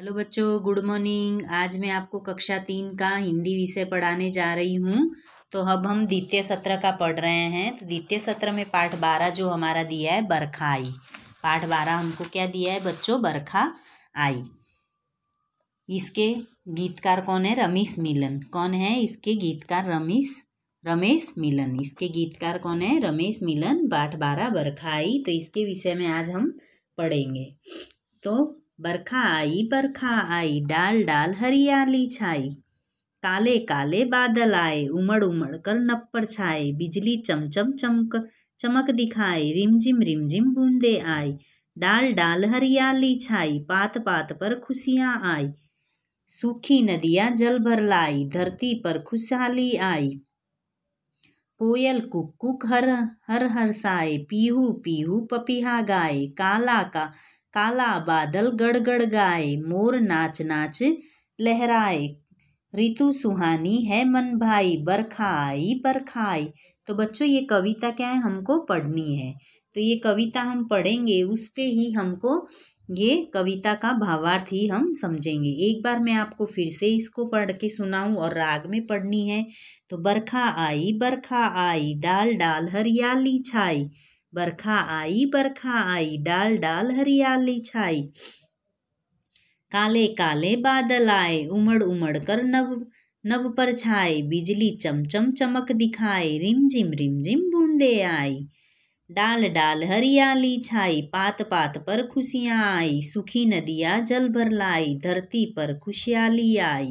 hello बच्चों good morning आज मैं आपको कक्षा तीन का हिंदी विषय पढ़ाने जा रही हूँ तो अब हम द्वितीय सत्र का पढ़ रहे हैं तो द्वितीय सत्र में पाठ बारह जो हमारा दिया है बरखा आई पाठ बारह हमको क्या दिया है बच्चों बरखा आई इसके गीतकार कौन है रमेश मिलन कौन है इसके गीतकार रमेश रमेश मिलन इसके गीतकार कौन है रमेश मिलन पाठ बारह बरखा आई तो इसके विषय में आज हम पढ़ेंगे तो बरखा आई बरखा आई डाल डाल हरियाली छाई काले काले बादल आए उमड़ उमड़ कर नप्पड़ छाए बिजली चमचम चमक चमक दिखाई रिमझिम रिमझिम बूंदे आई डाल डाल हरियाली छाई पात पात पर खुशियाँ आई सूखी नदियाँ जल भर लाई धरती पर खुशहाली आई कोयल कुक कुक हर हर हर साए पीहू पीहू पपीहा गाए काला का काला बादल गड़गड़ गाए मोर नाच नाच लहराए ऋतु सुहानी है मन भाई बरखा आई तो बच्चों ये कविता क्या है हमको पढ़नी है तो ये कविता हम पढ़ेंगे उस पर ही हमको ये कविता का भावार्थ ही हम समझेंगे एक बार मैं आपको फिर से इसको पढ़ के सुनाऊँ और राग में पढ़नी है तो बरखा आई बरखा आई डाल डाल हरियाली छाई बरखा आई बरखा आई डाल डाल हरियाली छाई काले काले बादल आए उमड़ उमड़ कर नव नव पर छाए बिजली चमचम चमक दिखाए रिमझिम रिमझिम बूंदे आई डाल डाल हरियाली छाई पात पात पर खुशियाँ आई सूखी नदियाँ जल भर लाई धरती पर खुशियाली आई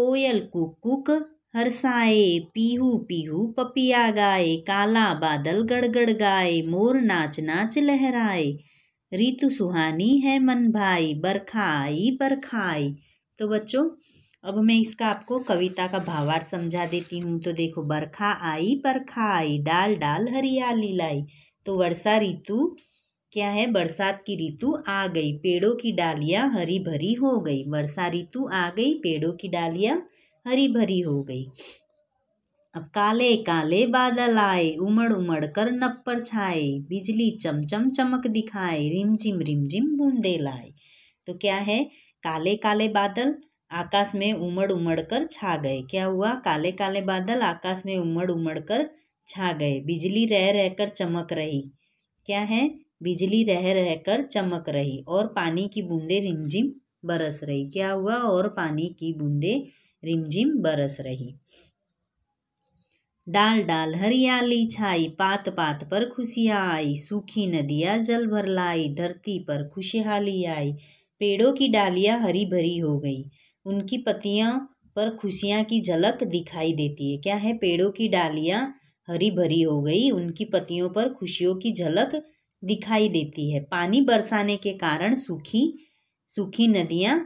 कोयल कुक कुक हर्षाए पीहू पीहू पपिया गाए काला बादल गड़गड़ गाए मोर नाच नाच लहराए ऋतु सुहानी है मन भाई बरखा बरखा आई तो बच्चों अब मैं इसका आपको कविता का भावार्थ समझा देती हूँ तो देखो बरखा आई बरखा आई डाल डाल हरियाली लाई तो वर्षा ऋतु क्या है बरसात की ऋतु आ गई पेड़ों की डालियाँ हरी भरी हो गई वर्षा ऋतु आ गई पेड़ों की डालियाँ हरी भरी हो गई अब काले काले बादल आए उमड़ उमड़ कर नप्पर छाए बिजली चमचम चमक दिखाए रिमझिम रिमझिम बूंदे लाए तो क्या है काले काले बादल आकाश में उमड़ उमड़ कर छा गए क्या हुआ काले काले बादल आकाश में उमड़ उमड़ कर छा गए बिजली रह रहकर चमक रही क्या है बिजली रह रहकर चमक रही और पानी की बूंदे रिमझिम बरस रही क्या हुआ और पानी की बूंदे रिमझिम बरस रही डाल डाल हरियाली छाई पात पात पर खुशियाँ आई सूखी नदियाँ जल भर लाई धरती पर खुशहाली आई पेड़ों की डालियाँ हरी भरी हो गई उनकी पत्तियाँ पर खुशियाँ की झलक दिखाई देती है क्या है पेड़ों की डालियाँ हरी भरी हो गई उनकी पत्तियों पर खुशियों की झलक दिखाई देती है पानी बरसाने के कारण सूखी सूखी नदियाँ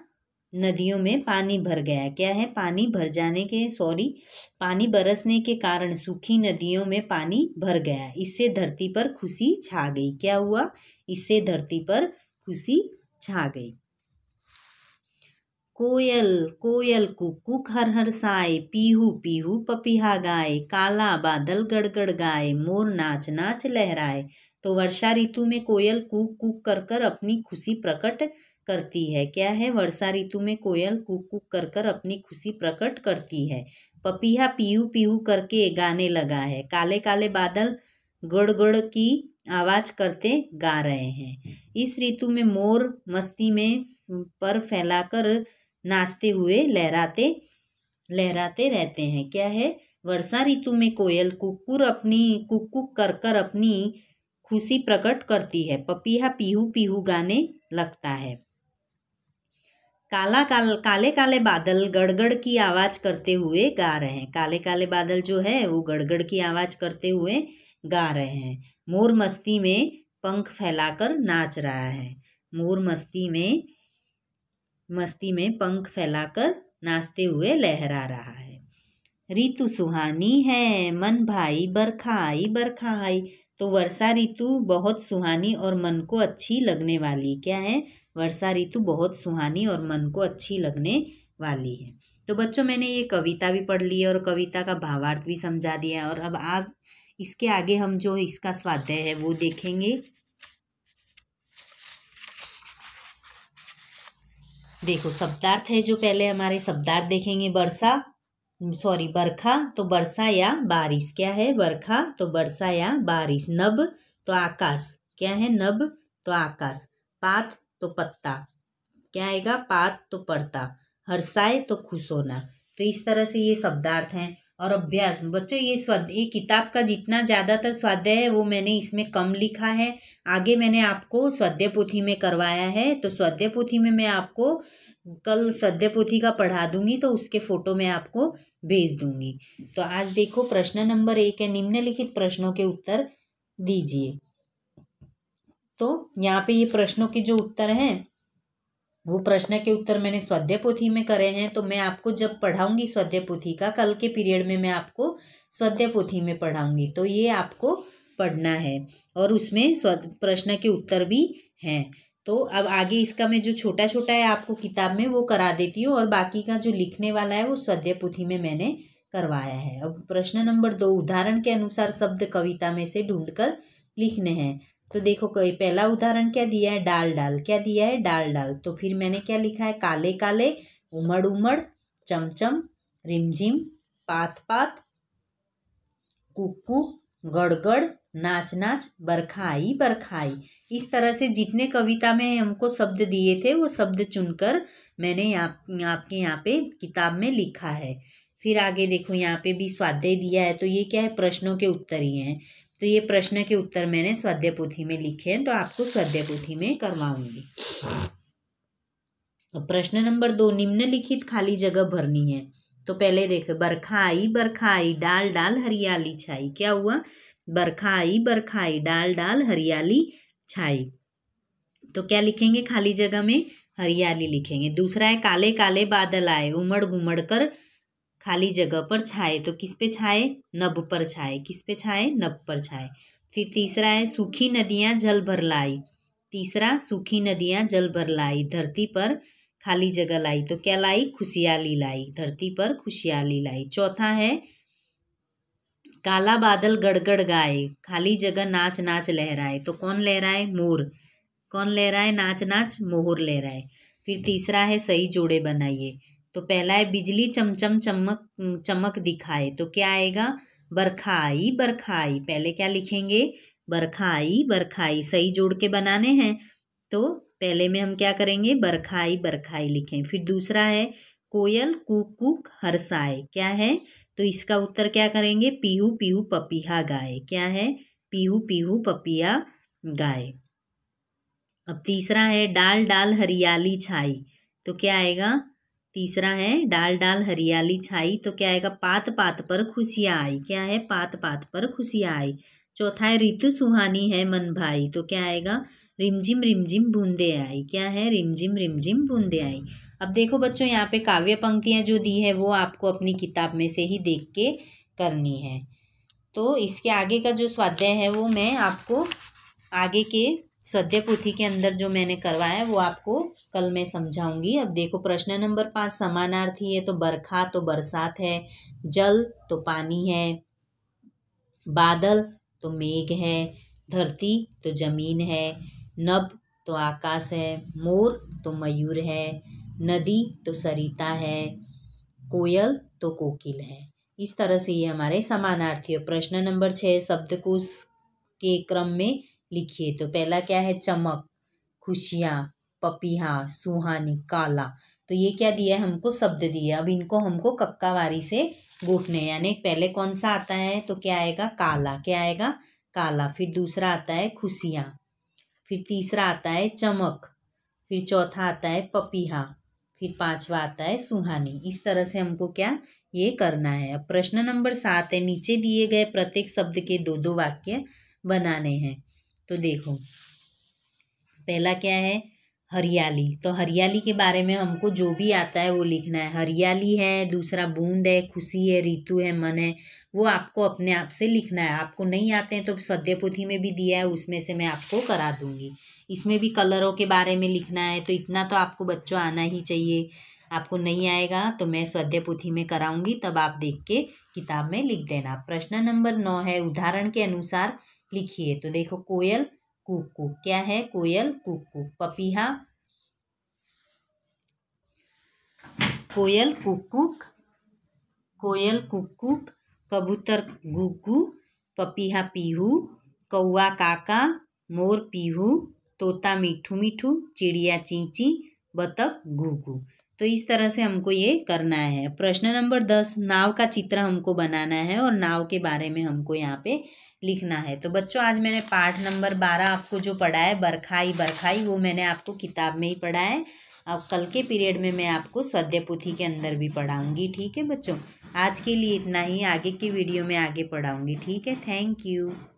नदियों में पानी भर गया क्या है पानी भर जाने के सॉरी पानी बरसने के कारण सूखी नदियों में पानी भर गया इससे धरती पर खुशी छा गई क्या हुआ इससे धरती पर खुशी छा गई कोयल कोयल कुकुक हर हर साए पीहू पीहू पपीहा गाए काला बादल गड़गड़ गाए मोर नाच नाच लहराए तो वर्षा ऋतु में कोयल कुक कुक कर कर अपनी खुशी प्रकट करती है क्या है वर्षा ऋतु में कोयल कुक कुक कर कर अपनी खुशी प्रकट करती है पपीहा पीहू पीहू करके गाने लगा है काले काले बादल गड़गड़ की आवाज़ करते गा रहे हैं इस ऋतु में मोर मस्ती में पर फैलाकर नाचते हुए लहराते लहराते रहते हैं क्या है वर्षा ऋतु में कोयल कुकुर अपनी कुकुक कर कर अपनी खुशी प्रकट करती है पपीहा पीहू पीहू गाने लगता है काला काल काले काले बादल गड़गड़ की आवाज़ करते हुए गा रहे हैं काले काले बादल जो है वो गड़गड़ की आवाज़ करते हुए गा रहे हैं मोर मस्ती में पंख फैलाकर नाच रहा है मोर मस्ती में मस्ती में पंख फैलाकर नाचते हुए लहरा रहा है ऋतु सुहानी है मन भाई बरखाई बरखाई तो वर्षा ऋतु बहुत सुहानी और मन को अच्छी लगने वाली क्या है वर्षा ऋतु बहुत सुहानी और मन को अच्छी लगने वाली है तो बच्चों मैंने ये कविता भी पढ़ ली है और कविता का भावार्थ भी समझा दिया और अब आप इसके आगे हम जो इसका स्वाध्याय है वो देखेंगे देखो शब्दार्थ है जो पहले हमारे शब्दार्थ देखेंगे वर्षा सॉरी बरखा तो बरसा या बारिश क्या है बरखा तो बरसा या बारिश नब तो आकाश क्या है नब तो आकाश पात तो पत्ता क्या आएगा पात तो पड़ता हर्षाए तो खुश होना तो इस तरह से ये शब्दार्थ हैं और अभ्यास बच्चों ये स्वाद ये किताब का जितना ज़्यादातर स्वाध्याय है वो मैंने इसमें कम लिखा है आगे मैंने आपको स्वाध्याय पोथी में करवाया है तो स्वाध्याय पोथी में मैं आपको कल स्वाध्याय पोथी का पढ़ा दूंगी तो उसके फ़ोटो मैं आपको भेज दूंगी तो आज देखो प्रश्न नंबर एक है निम्नलिखित प्रश्नों के उत्तर दीजिए तो यहाँ पे ये प्रश्नों के जो उत्तर हैं वो प्रश्न के उत्तर मैंने स्वाध्याय पोथी में करे हैं तो मैं आपको जब पढ़ाऊंगी स्वाध्याय पोथी का कल के पीरियड में मैं आपको स्वाध्याय पोथी में पढ़ाऊंगी तो ये आपको पढ़ना है और उसमें प्रश्न के उत्तर भी हैं तो अब आगे इसका मैं जो छोटा छोटा है आपको किताब में वो करा देती हूँ और बाकी का जो लिखने वाला है वो स्वाध्याय पोथी में मैंने करवाया है अब प्रश्न नंबर दो उदाहरण के अनुसार शब्द कविता में से ढूंढकर लिखने हैं तो देखो कोई पहला उदाहरण क्या दिया है डाल डाल क्या दिया है डाल डाल तो फिर मैंने क्या लिखा है काले काले उमड़ उमड़ चमचम रिमझिम पात पात कुकू गड़गड़ नाच नाच बरखाई बरखाई इस तरह से जितने कविता में हमको शब्द दिए थे वो शब्द चुनकर मैंने आप आपके यहाँ पे किताब में लिखा है फिर आगे देखो यहाँ पे भी स्वाध्याय दिया है तो ये क्या है प्रश्नों के उत्तर ही हैं तो ये प्रश्न के उत्तर मैंने स्वाध्याय पोथी में लिखे हैं तो आपको स्वाध्याय पोथी में करवाऊंगी तो प्रश्न नंबर दो निम्नलिखित खाली जगह भरनी है तो पहले देखो बरखा आई बरखा आई डाल डाल हरियाली छाई क्या हुआ बरखा आई बरखा आई डाल डाल हरियाली छाई तो क्या लिखेंगे खाली जगह में हरियाली लिखेंगे दूसरा है काले काले बादल आए उमड़ घुमड़ कर खाली जगह पर छाए तो किस पे छाए नभ पर छाए किस पे छाए नब पर छाए फिर तीसरा है सूखी नदियाँ जल भर लाई तीसरा सूखी नदियाँ जल भर लाई धरती पर खाली जगह लाई तो क्या लाई खुशियाली लाई धरती पर खुशियाली लाई चौथा है काला बादल गड़गड़ गाए खाली जगह नाच नाच लहराए तो कौन लहराए मोर कौन लहराए नाच नाच मोहर लहराए फिर तीसरा है सही जोड़े बनाइए तो पहला है बिजली चमचम चमक चमक दिखाए तो क्या आएगा बरखाई बरखाई पहले क्या लिखेंगे बरखाई बरखाई सही जोड़ के बनाने हैं तो पहले में हम क्या करेंगे बरखाई बरखाई लिखें फिर दूसरा है कोयल कुक कुक हरसाए क्या है तो इसका उत्तर क्या करेंगे पीहू पीहू पपीहा गाय क्या है पीहू पीहू पपिया गाय अब तीसरा है डाल डाल हरियाली छाई तो क्या आएगा तीसरा है डाल डाल हरियाली छाई तो क्या आएगा पात पात पर खुशियाँ आई क्या है पात पात पर खुशियाँ आई चौथा है ऋतु सुहानी है मन भाई तो क्या आएगा रिमझिम रिमझिम बूंदे आई क्या है रिमझिम रिमझिम बूंदे आई अब देखो बच्चों यहाँ पे काव्य पंक्तियाँ जो दी है वो आपको अपनी किताब में से ही देख के करनी है तो इसके आगे का जो स्वाध्याय है वो मैं आपको आगे के सद्य पोथी के अंदर जो मैंने करवाया है वो आपको कल मैं समझाऊंगी अब देखो प्रश्न नंबर पाँच समानार्थी है तो बरखा तो बरसात है जल तो पानी है बादल तो मेघ है धरती तो जमीन है नभ तो आकाश है मोर तो मयूर है नदी तो सरिता है कोयल तो कोकिल है इस तरह से ये हमारे समानार्थी है प्रश्न नंबर छः शब्दकोश के क्रम में लिखिए तो पहला क्या है चमक खुशियाँ पपीहा सुहानी काला तो ये क्या दिया है हमको शब्द दिया अब इनको हमको कक्कावारी से गूटने यानी पहले कौन सा आता है तो क्या आएगा काला क्या आएगा काला फिर दूसरा आता है खुशियाँ फिर तीसरा आता है चमक फिर चौथा आता है पपीहा फिर पांचवा आता है सुहानी इस तरह से हमको क्या ये करना है अब प्रश्न नंबर सात है नीचे दिए गए प्रत्येक शब्द के दो दो वाक्य बनाने हैं तो देखो पहला क्या है हरियाली तो हरियाली के बारे में हमको जो भी आता है वो लिखना है हरियाली है दूसरा बूंद है खुशी है ऋतु है मन है वो आपको अपने आप से लिखना है आपको नहीं आते हैं तो सद्य पोथी में भी दिया है उसमें से मैं आपको करा दूंगी इसमें भी कलरों के बारे में लिखना है तो इतना तो आपको बच्चों आना ही चाहिए आपको नहीं आएगा तो मैं सद्य पोथी में कराऊंगी तब आप देख के किताब में लिख देना प्रश्न नंबर नौ है उदाहरण के अनुसार लिखिए तो देखो कोयल कुक क्या है कोयल कुक पपीहा कोयल कुकुक कोयल कुकुक कबूतर गुगू पपीहा पीहू कौआ काका मोर पीहू तोता मीठू मीठू चिड़िया चींची बतख घूघू तो इस तरह से हमको ये करना है प्रश्न नंबर दस नाव का चित्र हमको बनाना है और नाव के बारे में हमको यहाँ पे लिखना है तो बच्चों आज मैंने पाठ नंबर बारह आपको जो पढ़ा है बरखाई बरखाई वो मैंने आपको किताब में ही पढ़ा है अब कल के पीरियड में मैं आपको स्वाध्याय पुथी के अंदर भी पढ़ाऊँगी ठीक है बच्चों आज के लिए इतना ही आगे की वीडियो में आगे पढ़ाऊँगी ठीक है थैंक यू